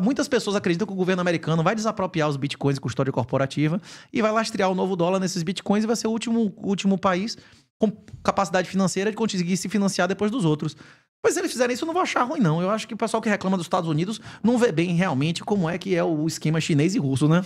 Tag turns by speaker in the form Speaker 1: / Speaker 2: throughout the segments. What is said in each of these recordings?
Speaker 1: Muitas pessoas acreditam que o governo americano vai desapropriar os bitcoins e custódia corporativa e vai lastrear o novo dólar nesses bitcoins e vai ser o último, último país com capacidade financeira de conseguir se financiar depois dos outros. Pois se eles fizerem isso, eu não vou achar ruim, não. Eu acho que o pessoal que reclama dos Estados Unidos não vê bem realmente como é que é o esquema chinês e russo, né?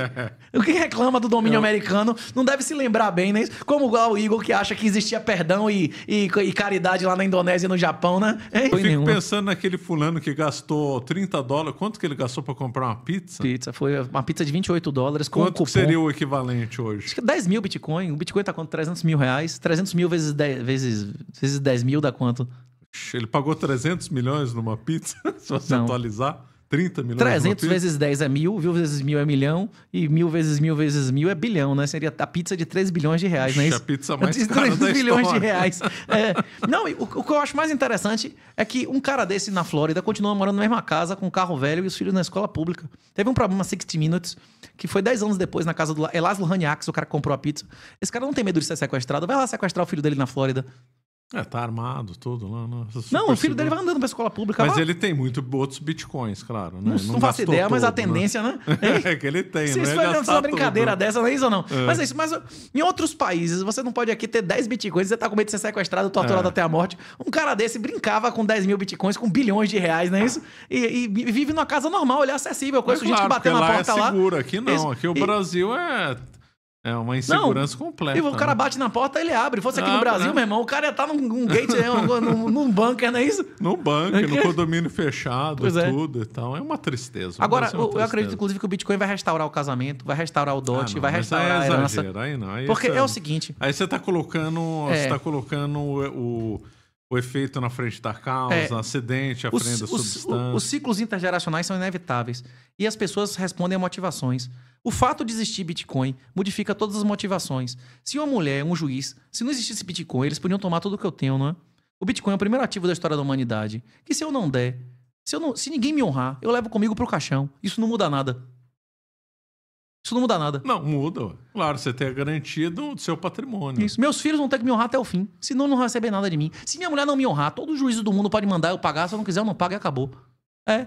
Speaker 1: o que reclama do domínio americano não deve se lembrar bem, né? Como o Igor que acha que existia perdão e, e, e caridade lá na Indonésia e no Japão, né? Hein? Eu fico pensando
Speaker 2: naquele fulano que gastou 30 dólares.
Speaker 1: Quanto que ele gastou para comprar uma pizza? Pizza. Foi uma pizza de 28 dólares com Quanto um seria
Speaker 2: o equivalente
Speaker 1: hoje? Acho que 10 mil Bitcoin. O Bitcoin tá quanto? 300 mil reais. 300 mil vezes 10, vezes, vezes 10 mil dá quanto? Ele pagou 300 milhões numa pizza, se você Não. atualizar.
Speaker 2: 30 milhões 300 vezes
Speaker 1: 10 é mil, mil vezes mil é milhão, e mil vezes mil vezes mil é bilhão, né? Seria a pizza de 3 bilhões de reais, Ixi, né? Isso, a pizza mais de 3 bilhões de reais. É. Não, o, o, que eu acho mais interessante é que um cara desse na Flórida continua morando na mesma casa, com um carro velho e os filhos na escola pública. Teve um problema 60 Minutes, que foi 10 anos depois, na casa do Elaslo é Haniax, o cara que comprou a pizza. Esse cara não tem medo de ser sequestrado, vai lá sequestrar o filho dele na Flórida. É, tá armado, tudo lá. Não, não o filho dele né? vai andando pra escola pública. Mas lá. ele tem muito outros bitcoins, claro. Né? Não, não, faço ideia, todo, mas a né? tendência, né? né? É que ele tem, Se isso Isso é uma brincadeira tudo. dessa, não é isso ou não? É. Mas é isso, mas em outros países, você não pode aqui ter 10 bitcoins, você tá com medo de ser sequestrado, torturado é. até a morte. Um cara desse brincava com 10 mil bitcoins, com bilhões de reais, não é isso? E, e vive numa casa normal, ele é acessível. Eu conheço é claro, gente que bateu na porta é seguro. lá. Aqui não, isso. aqui o e... Brasil
Speaker 2: é é uma insegurança não. completa. E o cara né?
Speaker 1: bate na porta, ele abre. Fosse aqui ah, no Brasil, né? meu irmão, o cara ia estar tá num, num gate, né? num,
Speaker 2: num bunker, não é isso? Num bunker, no condomínio fechado, é. tudo e tal. É uma tristeza. Agora, é uma eu, tristeza. acredito,
Speaker 1: inclusive, que o Bitcoin vai restaurar o casamento, vai restaurar o dote, ah, não, vai é restaurar aí é a herança. aí não. Aí porque é... é o seguinte...
Speaker 2: Aí você está colocando, é. Tá colocando o, o o efeito na frente da causa, é, acidente, a frente da substância. Os, os
Speaker 1: ciclos intergeracionais são inevitáveis. E as pessoas respondem a motivações. O fato de existir Bitcoin modifica todas as motivações. Se uma mulher, um juiz, se não existisse Bitcoin, eles podiam tomar tudo que eu tenho, não é? O Bitcoin é o primeiro ativo da história da humanidade. Que se eu não der, se, eu não, se ninguém me honrar, eu levo comigo pro caixão. Isso não muda nada. Isso não muda nada. Não, muda.
Speaker 2: Claro, você tem a garantia do seu patrimônio.
Speaker 1: Isso. Meus filhos vão ter que me honrar até o fim. Senão não receber nada de mim. Se minha mulher não me honrar, todo juízo do mundo pode mandar eu pagar. Se eu não quiser, eu não pago e acabou. É.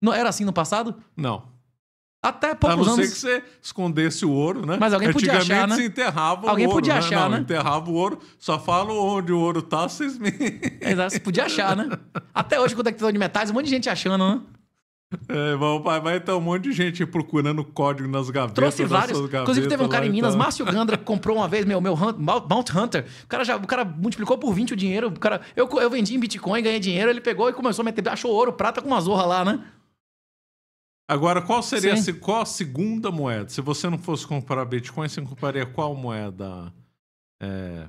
Speaker 1: Não, era assim no passado? Não. Até poucos anos. A não anos... ser que
Speaker 2: você escondesse o ouro, né? Mas alguém podia achar, né? se enterrava alguém o ouro. Alguém podia né? achar, né? Não, né? enterrava o ouro, só falo onde o ouro tá, vocês me... Exato, você podia achar, né? Até hoje, com o detector de metais, um monte de gente achando, né? É, vai, vai tá ter um monte de gente procurando código nas gavetas. Trouxe vários. Gavetas, Inclusive, teve um cara em Minas, então. Márcio
Speaker 1: Gandra, que comprou uma vez meu, meu Hunt, Mount Hunter. O cara, já, o cara multiplicou por 20 o dinheiro. O cara, eu, eu vendi em Bitcoin, ganhei dinheiro. Ele pegou e começou a meter. Achou ouro, prata com uma zorra lá, né?
Speaker 2: Agora, qual seria qual a segunda moeda? Se você não fosse comparar Bitcoin, você compraria qual moeda é,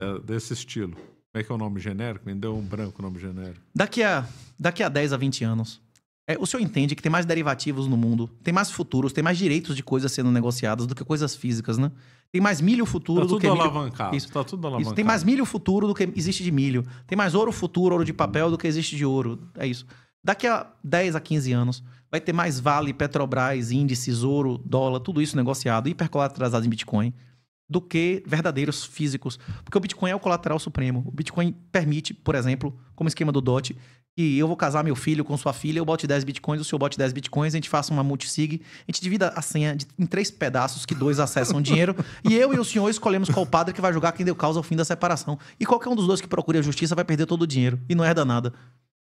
Speaker 2: é, desse estilo? Como é
Speaker 1: que é o nome genérico? Me deu um branco o nome genérico. Daqui a, daqui a 10 a 20 anos, é, o senhor entende que tem mais derivativos no mundo, tem mais futuros, tem mais direitos de coisas sendo negociadas do que coisas físicas, né? Tem mais milho futuro tá do que. Milho... Alavancado. Isso, tá tudo alavancado. Tem mais milho futuro do que existe de milho. Tem mais ouro futuro, ouro de papel do que existe de ouro. É isso. Daqui a 10 a 15 anos, vai ter mais Vale, Petrobras, índices, ouro, dólar, tudo isso negociado, hipercolateralizado em Bitcoin, do que verdadeiros físicos. Porque o Bitcoin é o colateral supremo. O Bitcoin permite, por exemplo, como esquema do DOT, que eu vou casar meu filho com sua filha, eu bote 10 bitcoins, o senhor bote 10 bitcoins, a gente faça uma multisig, a gente divida a senha em três pedaços que dois acessam o dinheiro, e eu e o senhor escolhemos qual padre que vai julgar quem deu causa ao fim da separação. E qualquer um dos dois que procure a justiça vai perder todo o dinheiro, e não herda nada.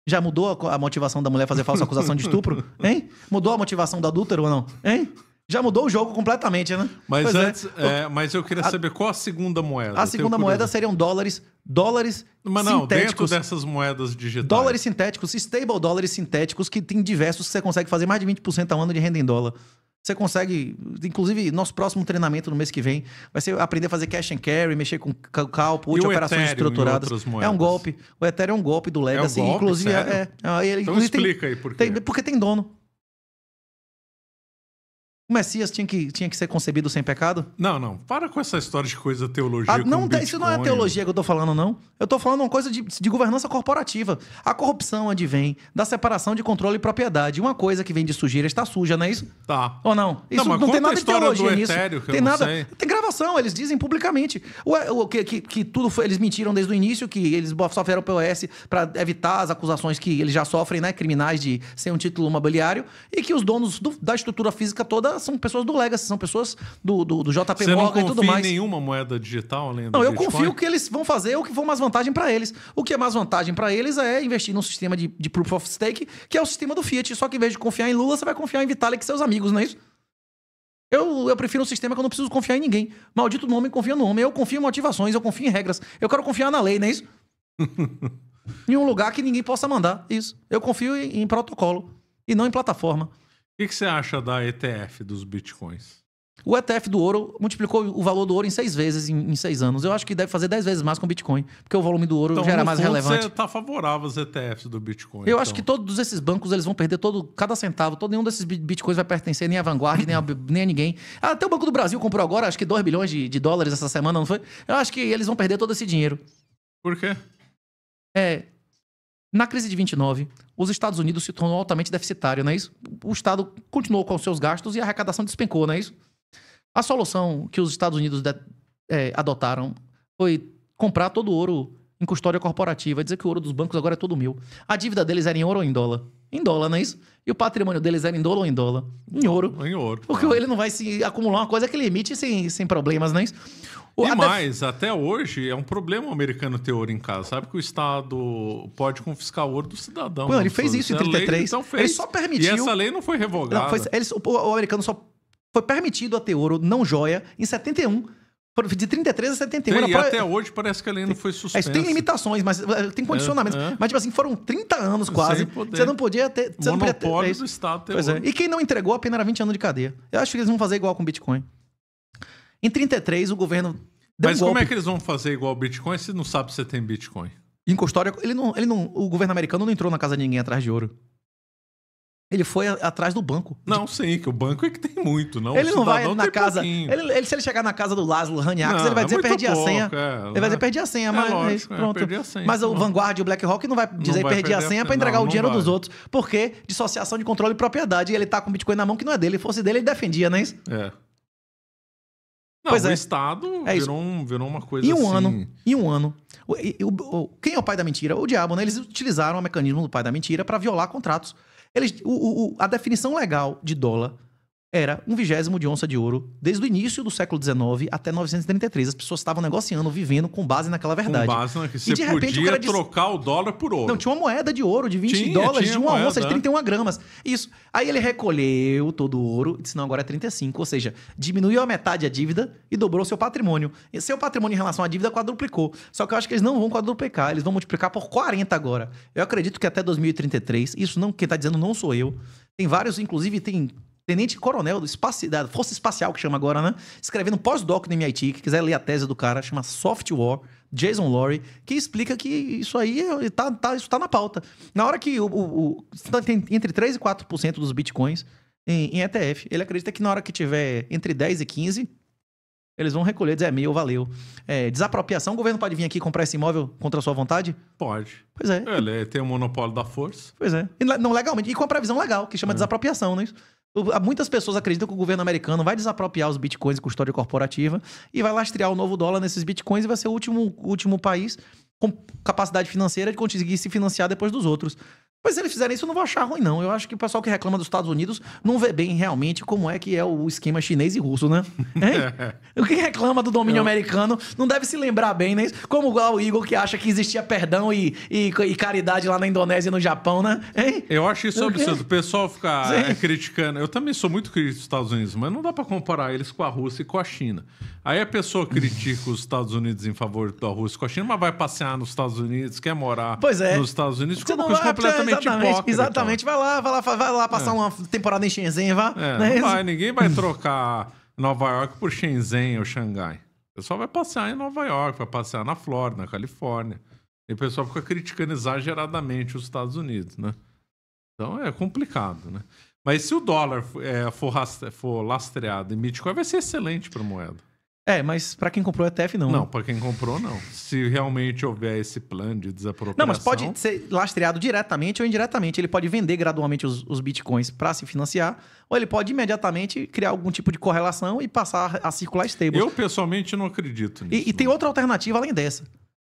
Speaker 1: Já mudou a, motivação da mulher fazer falsa acusação de estupro? Hein? Mudou a motivação do adúltero ou não? Hein? Já mudou o jogo completamente, né? Mas pois é. antes, é. É, mas
Speaker 2: eu queria a, saber qual a segunda moeda. A segunda moeda
Speaker 1: seriam dólares, dólares mas não, sintéticos. dentro
Speaker 2: dessas moedas digitais.
Speaker 1: Dólares sintéticos, stable dólares sintéticos, que tem diversos que você consegue fazer mais de 20% ao ano de renda em dólar. Você consegue, inclusive, nosso próximo treinamento no mês que vem vai ser aprender a fazer cash and carry, mexer com calpo, operações Ethereum estruturadas. É um golpe. O Ethereum é um golpe do Legacy. É um golpe, inclusive, é, sério? é, é, então inclusive explica tem, aí por quê. Tem, porque tem dono. O Messias tinha que, tinha que ser concebido sem pecado? Não, não. Para com essa história de coisa teologia. Ah, não, isso não é teologia que eu tô falando, não. Eu tô falando uma coisa de, de governança corporativa. A corrupção advém da separação de controle e propriedade. Uma coisa que vem de sujeira está suja, não é isso? Tá. Ou não? Isso não, não tem nada de teologia nisso. Etéreo, tem nada. Sei. Tem gravação, eles dizem publicamente. O, o, que, que, que tudo foi, eles mentiram desde o início, que eles sofreram POS para evitar as acusações que eles já sofrem, né? Criminais de ser um título mobiliário, e que os donos do, da estrutura física toda são pessoas do Legacy, são pessoas do, do, do JP Você Morgan e tudo mais. Não nenhuma
Speaker 2: moeda digital além do Não, eu Bitcoin? confio
Speaker 1: que eles vão fazer o que for mais vantagem para eles. O que é mais vantagem para eles é investir num sistema de, de proof of stake, que é o sistema do Fiat. Só que em vez de confiar em Lula, você vai confiar em Vitalik e seus amigos, não é isso? Eu, eu prefiro um sistema que eu não preciso confiar em ninguém. Maldito nome confia no homem. Eu confio em motivações, eu confio em regras. Eu quero confiar na lei, não é isso? em um lugar que ninguém possa mandar. Isso. Eu confio em, em protocolo e não em plataforma
Speaker 2: que, que você acha da ETF dos bitcoins?
Speaker 1: O ETF do ouro multiplicou o valor do ouro em seis vezes em, em, seis anos. Eu acho que deve fazer dez vezes mais com o Bitcoin, porque o volume do ouro então, já era mais fundo, relevante. Você
Speaker 2: está favorável aos ETFs do Bitcoin? Eu então. acho que
Speaker 1: todos esses bancos eles vão perder todo cada centavo. Todo nenhum desses bitcoins vai pertencer nem à Vanguard nem, a, nem a ninguém. Até o Banco do Brasil comprou agora acho que 2 bilhões de, de dólares essa semana, não foi? Eu acho que eles vão perder todo esse dinheiro. Por quê? É, na crise de 29, os Estados Unidos se tornou altamente deficitário, não é isso? O Estado continuou com os seus gastos e a arrecadação despencou, não é isso? A solução que os Estados Unidos de, é, adotaram foi comprar todo o ouro em custódia corporativa, dizer que o ouro dos bancos agora é todo mil. A dívida deles era em ouro ou em dólar? em dólar, não é isso? E o patrimônio deles era em dólar ou em dólar? Em ouro. Em ouro. Porque claro. ele não vai se acumular uma coisa que ele emite sem, sem problemas, não é isso? O, e até... mais,
Speaker 2: até hoje é um problema o americano ter ouro em casa. Sabe que o Estado pode confiscar o ouro do cidadão. Mano, ele fez isso em 33. É lei, então fez. Ele só permitiu. E essa lei não foi revogada. Não, foi...
Speaker 1: Eles... o, americano só foi permitido a ter ouro, não joia, em 71 de 33 a 71. Tem, e pra... até
Speaker 2: hoje parece que a lei não foi suspensa. É, tem
Speaker 1: limitações, mas eh, tem condicionamentos. É, é. Mas, tipo assim, foram 30 anos quase. Você não podia ter. Você Monopólio não podia ter, é do Estado pois é. E quem não entregou a pena era 20 anos de cadeia. Eu acho que eles vão fazer igual com o Bitcoin. Em 33, o governo. Deu mas um como é que
Speaker 2: eles vão fazer igual ao Bitcoin se não sabe se você tem Bitcoin?
Speaker 1: Em custódia, ele não, ele não, o governo americano não entrou na casa de ninguém atrás de ouro. Ele foi atrás do banco. Não, de... sim, que o banco é que tem muito, não. Ele não vai na casa. Ele, ele, se ele chegar na casa do Lázaro Haniax, ele vai é dizer é perdi a senha. É, ele vai dizer né? perdi a senha, é, mas lógico, é é, pronto. É, senha, mas o Vanguard e o BlackRock não vai dizer não vai perdi a senha para entregar não, o dinheiro dos outros, porque dissociação de controle e propriedade, e ele tá com o Bitcoin na mão que não é dele. Se fosse dele, ele defendia, não é isso?
Speaker 2: É. Não, pois o é. Estado é virou, um, virou, uma
Speaker 1: coisa E um assim... ano, e um ano. O, o, o, quem é o pai da mentira? O diabo, né? Eles utilizaram o mecanismo do pai da mentira para violar contratos. Eles, a definição legal de dólar era um vigésimo de onça de ouro desde o início do século XIX até 933. As pessoas estavam negociando, vivendo com base naquela verdade. Com base que Você de repente, podia o disse...
Speaker 2: trocar o dólar por ouro. Não,
Speaker 1: tinha uma moeda de ouro de 20 tinha, dólares tinha de uma moeda, onça de 31 é. gramas. Isso. Aí ele recolheu todo o ouro e disse, não, agora é 35. Ou seja, diminuiu a metade a dívida e dobrou seu patrimônio. E seu patrimônio em relação à dívida quadruplicou. Só que eu acho que eles não vão quadruplicar, eles vão multiplicar por 40 agora. Eu acredito que até 2033, isso não, quem está dizendo não sou eu, tem vários, inclusive tem tenente coronel do espaço, da Força Espacial, que chama agora, né? Escrevendo pós-doc no MIT, que quiser ler a tese do cara, chama Soft War, Jason Laurie, que explica que isso aí está eh, tá, isso tá na pauta. Na hora que o, o, o tem tá entre 3 e 4% dos bitcoins em, em, ETF, ele acredita que na hora que tiver entre 10 e 15, eles vão recolher, dizer é meu, valeu. É, desapropriação, o governo pode vir aqui comprar esse imóvel contra a sua vontade? Pode.
Speaker 2: Pois é. é ele tem o um monopólio da força.
Speaker 1: Pois é. E, não legalmente. E com a previsão legal, que chama é. desapropriação, não é isso? Muitas pessoas acreditam que o governo americano vai desapropriar os bitcoins e custódia corporativa e vai lastrear o novo dólar nesses bitcoins e vai ser o último, último país com capacidade financeira de conseguir se financiar depois dos outros. Mas se eles fizerem isso, eu não vou achar ruim, não. Eu acho que o pessoal que reclama dos Estados Unidos não vê bem realmente como é que é o esquema chinês e russo, né? o que reclama do domínio eu... americano não deve se lembrar bem, né? Como igual o Igor que acha que existia perdão e, e, e caridade lá na Indonésia e no Japão, né? Hein? Eu acho isso absurdo. O
Speaker 2: pessoal ficar é, criticando. Eu também sou muito crítico dos Estados Unidos, mas não dá para comparar eles com a Rússia e com a China. Aí a pessoa critica os Estados Unidos em favor da Rússia com a China, mas vai passear nos Estados Unidos, quer morar é. nos Estados Unidos, fica coisa completamente exatamente, hipócrita. Exatamente.
Speaker 1: Vai lá, vai lá, vai lá passar é. uma temporada em Shenzhen, vá. É, né? não, vai,
Speaker 2: ninguém vai trocar Nova York por Shenzhen ou Xangai. O pessoal vai passear em Nova York, vai passear na Flórida, na Califórnia. E o pessoal fica criticando exageradamente os Estados Unidos, né? Então é complicado, né? Mas se o dólar é, for, for lastreado em Bitcoin, vai ser excelente para moeda.
Speaker 1: É, mas para quem comprou ETF, é não. Não, né?
Speaker 2: para quem comprou, não. Se realmente houver esse plano de desapropriação... Não, mas pode
Speaker 1: ser lastreado diretamente ou indiretamente. Ele pode vender gradualmente os, os bitcoins para se financiar, ou ele pode imediatamente criar algum tipo de correlação e passar a circular stable. Eu,
Speaker 2: pessoalmente, não acredito nisso.
Speaker 1: E, e tem outra alternativa além dessa.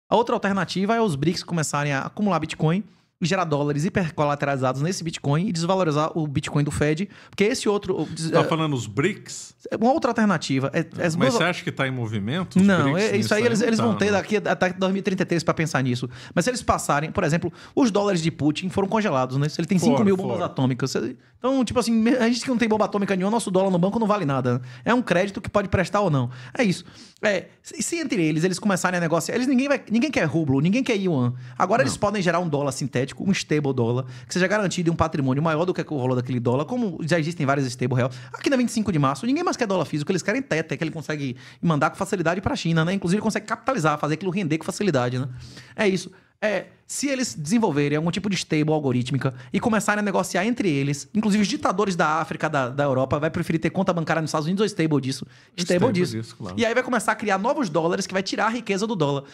Speaker 1: A outra alternativa é os BRICS começarem a acumular bitcoin gerar dólares hipercolateralizados nesse Bitcoin e desvalorizar o Bitcoin do Fed, porque esse outro... Tá é, falando os BRICS? É uma outra alternativa. É, é Mas duas... você
Speaker 2: acha que está em movimento? Não, é, isso aí, eles, eles tá, vão ter
Speaker 1: daqui até 2033 para pensar nisso. Mas se eles passarem, por exemplo, os dólares de Putin foram congelados, né? Ele tem fora, 5 mil bombas atômicas. Então, tipo assim, a gente que não tem bomba atômica nenhuma, nosso dólar no banco não vale nada. É um crédito que pode prestar ou não. É isso. É, se entre eles eles começarem a negociar, eles ninguém vai, ninguém quer rublo, ninguém quer yuan. Agora não. eles podem gerar um dólar sintético um stable dólar, que seja garantido um patrimônio maior do que o valor daquele dólar, como já existem várias stable real. Aqui na 25 de março, ninguém mais quer dólar físico, eles querem teta, é que ele consegue mandar com facilidade para a China, né? Inclusive, ele consegue capitalizar, fazer aquilo render com facilidade, né? É isso. É, se eles desenvolverem algum tipo de stable algorítmica e começarem a negociar entre eles, inclusive os ditadores da África, da, da Europa, vai preferir ter conta bancária nos Estados Unidos ou stable disso? Stable, stable disso. disso claro. E aí vai começar a criar novos dólares que vai tirar a riqueza do dólar.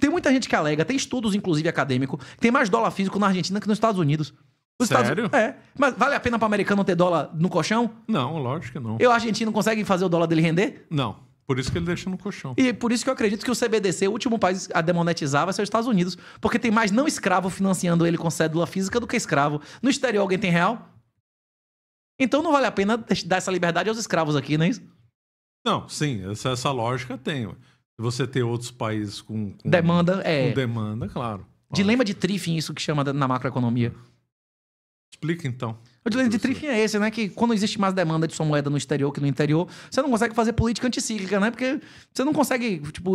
Speaker 1: Tem muita gente que alega, tem estudos, inclusive acadêmico, que tem mais dólar físico na Argentina que nos Estados Unidos. Os Sério? É. Mas vale a pena para o americano ter dólar no colchão?
Speaker 2: Não, lógico que
Speaker 1: não. E o argentino consegue fazer o dólar dele render? Não.
Speaker 2: Por isso que ele deixa no colchão.
Speaker 1: E por isso que eu acredito que o CBDC, o último país a demonetizar, vai ser os Estados Unidos. Porque tem mais não escravo financiando ele com cédula física do que escravo. No exterior, alguém tem real? Então não vale a pena dar essa liberdade aos escravos aqui, não é isso? Não, sim, essa,
Speaker 2: essa lógica tem. Você ter outros países com, com demanda, é. Com
Speaker 1: demanda, claro. Dilema de Triffin, isso que chama na macroeconomia. Explica então. O dilema de Triffin é esse, né? Que quando existe mais demanda de sua moeda no exterior que no interior, você não consegue fazer política anticíclica, né? Porque você não consegue, tipo,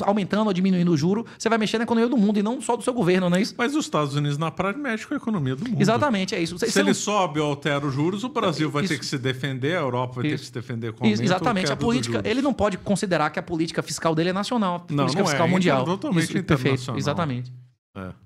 Speaker 1: aumentando ou diminuindo o juro, você vai mexer na economia do mundo e não só do seu governo,
Speaker 2: não é isso? Mas os Estados Unidos, na prática, mexe com a economia do
Speaker 1: mundo. Exatamente, é isso. se ele não...
Speaker 2: sobe ou altera os juros, o Brasil é, vai isso. ter que se defender, a Europa vai isso. ter que se defender com isso. Exatamente, a política. Ele
Speaker 1: não pode considerar que a política fiscal dele é nacional, a não, política não é. fiscal é. mundial. totalmente isso, perfeito, exatamente. É.